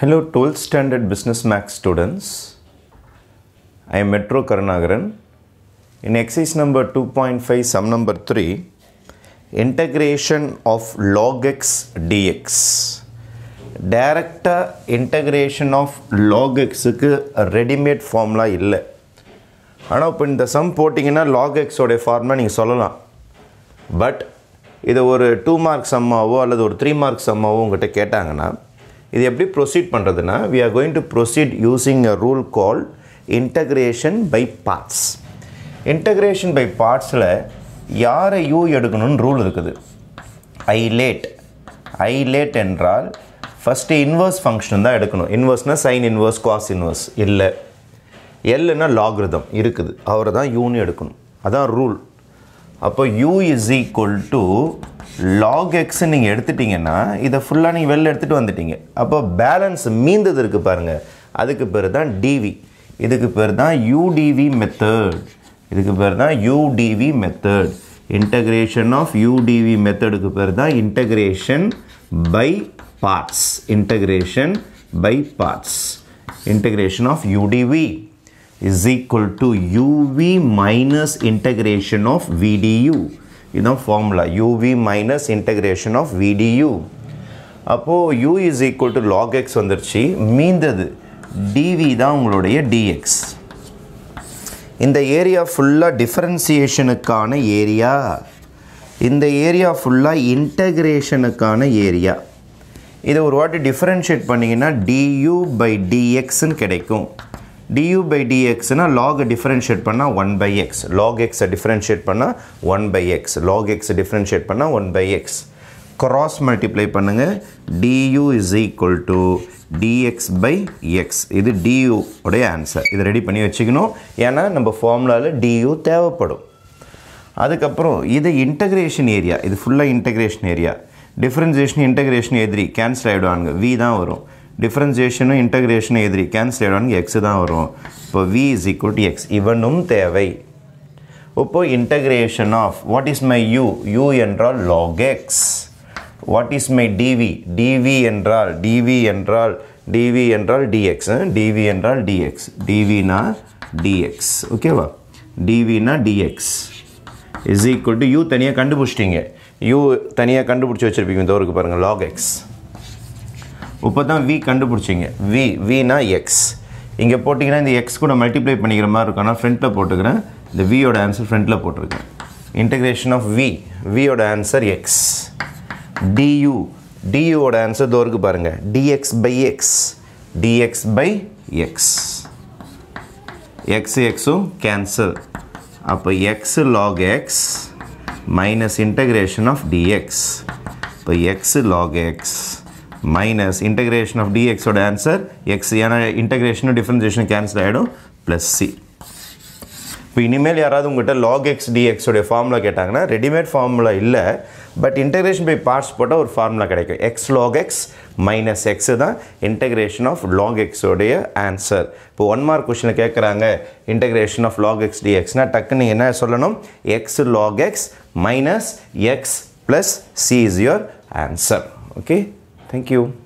Hello Hello standard business max max I I am Metro Karnagaran. In exercise number 2.5 sum number 3 integration of log x d x direct integration of log எக்ஸுக்கு readymade ஃபார்ம்லாம் இல்லை ஆனால் இப்போ இந்த some போட்டிங்கன்னா lock எக்ஸோடைய ஃபார்ம்லாம் நீங்கள் சொல்லலாம் but இதை ஒரு டூ மார்க் சம்மாவோ அல்லது ஒரு த்ரீ மார்க் சம்மாவோ உங்கள்கிட்ட கேட்டாங்கன்னா இது எப்படி ப்ரொசீட் பண்ணுறதுன்னா we are going to proceed using a rule call integration by parts integration by பார்ட்ஸில் யாரை யூ எடுக்கணும்னு ரூல் இருக்குது ஐ லேட் ஐ லேட் என்றால் ஃபஸ்ட்டு இன்வர்ஸ் ஃபங்க்ஷன் தான் எடுக்கணும் இன்வர்ஸ்னால் சைன் இன்வர்ஸ் காஸ் இன்வர்ஸ் இல்லை எல்லுன்னா லாக்ரிதம் இருக்குது அவரை தான் யூன்னு எடுக்கணும் அதான் ரூல் அப்போ u is equal to log எக்ஸ்ன்னு நீங்கள் எடுத்துட்டிங்கன்னா இதை ஃபுல்லாக நீங்கள் வெளில எடுத்துகிட்டு வந்துட்டீங்க அப்போ பேலன்ஸ் மீந்தது இருக்குது பாருங்கள் அதுக்கு பேர் தான் டிவி இதுக்கு பேர் தான் யூடிவி மெத்தட் இதுக்கு பேர் தான் u d v method integration of u d v மெத்தடுக்கு பேர் தான் integration by parts integration by parts integration of u d v is equal to u v minus integration of v d u இதுதான் formula u v minus integration of v d u அப்போது u is equal to log x வந்துருச்சு மீந்தது TV தான் உங்களுடைய dx இந்த area ஃபுல்லாக டிஃப்ரென்சியேஷனுக்கான area இந்த area ஃபுல்லாக இன்டகிரேஷனுக்கான ஏரியா இதை ஒரு வாட்டி டிஃப்ரென்ஷியேட் பண்ணிங்கன்னா டியூ பை டிஎக்ஸ்ன்னு கிடைக்கும் du by dx நான் log differentiate பண்ணா 1 by x log x differentiate பண்ணா 1 by x log x differentiate பண்ணா 1 by x cross multiply பண்ணுங்க du is equal to dx by x இது du உடைய answer இது ready பண்ணி வைச்சிக்கினோம் என்ன நம்ப ஃபார்முலாவில் du தேவப்படும் தேவைப்படும் அதுக்கப்புறம் இது integration area இது full integration area differentiation integration எதிரி கேன்சல் ஆகிடுவானுங்க v தான் வரும் டிஃப்ரென்சியேஷனும் இன்டகிரேஷனும் எதிரி கேன்சல் ஆகிடுவானுக்கு எக்ஸ் தான் வரும் இப்போ v is equal to x இவனும் தேவை இப்போது integration of what is my u u என்றால் log x what is my d v d v என்றால் டிவி என்றால் டிவி என்றால் டிஎக்ஸ் டிவி என்றால் டிஎக்ஸ் டிவினா டிஎக்ஸ் ஓகேவா டிவினா d x is equal to u தனியாக கண்டுபிடிச்சிட்டிங்க யூ தனியாக கண்டுபிடிச்சி வச்சுருப்பீங்க இந்த ஒருக்கு பாருங்கள் லாக் எக்ஸ் இப்போ தான் வி கண்டுபிடிச்சிங்க வி வினா எக்ஸ் இங்கே போட்டிங்கன்னா இந்த எக்ஸ் கூட மல்டிப்ளை பண்ணிக்கிற மாதிரி இருக்கும் ஆனால் ஃப்ரண்ட்டில் போட்டுக்கிறேன் இந்த வியோட ஆன்சர் ஃப்ரண்ட்டில் போட்டிருக்கேன் இன்டகிரேஷன் ஆஃப் வி வியோட ஆன்சர் எக்ஸ் டியூ டியூவோட ஆன்சர் தோருக்கு பாருங்கள் d x by x d x by x x எக்ஸும் கேன்சல் அப்போ x log x minus integration of d x இப்போ x log x minus integration of டிஎக்ஸோட ஆன்சர் எக்ஸ் ஏன்னா இன்டகிரேஷனும் டிஃப்ரென்சேஷனும் கேன்சல் ஆகிடும் ப்ளஸ் சி இப்போ இனிமேல் யாராவது உங்கள்கிட்ட லாக் எக்ஸ் டிஎக்ஸோடைய ஃபார்முலா கேட்டாங்கன்னா ரெடிமேட் ஃபார்முலா இல்லை பட் இன்டெகிரேஷன் பை பார்ட்ஸ் போட்டால் ஒரு ஃபார்முலா கிடைக்கும் X log x minus x தான் இன்டெகிரேஷன் ஆஃப் லாக் எக்ஸோடைய ஆன்சர் இப்போ ஒன் மார்க் கொஷினில் கேட்குறாங்க இன்டெகிரேஷன் ஆஃப் லாக் எக்ஸ் டிஎக்ஸ்னால் டக்குன்னு என்ன சொல்லணும் x log x minus x plus C is your answer okay Thank you.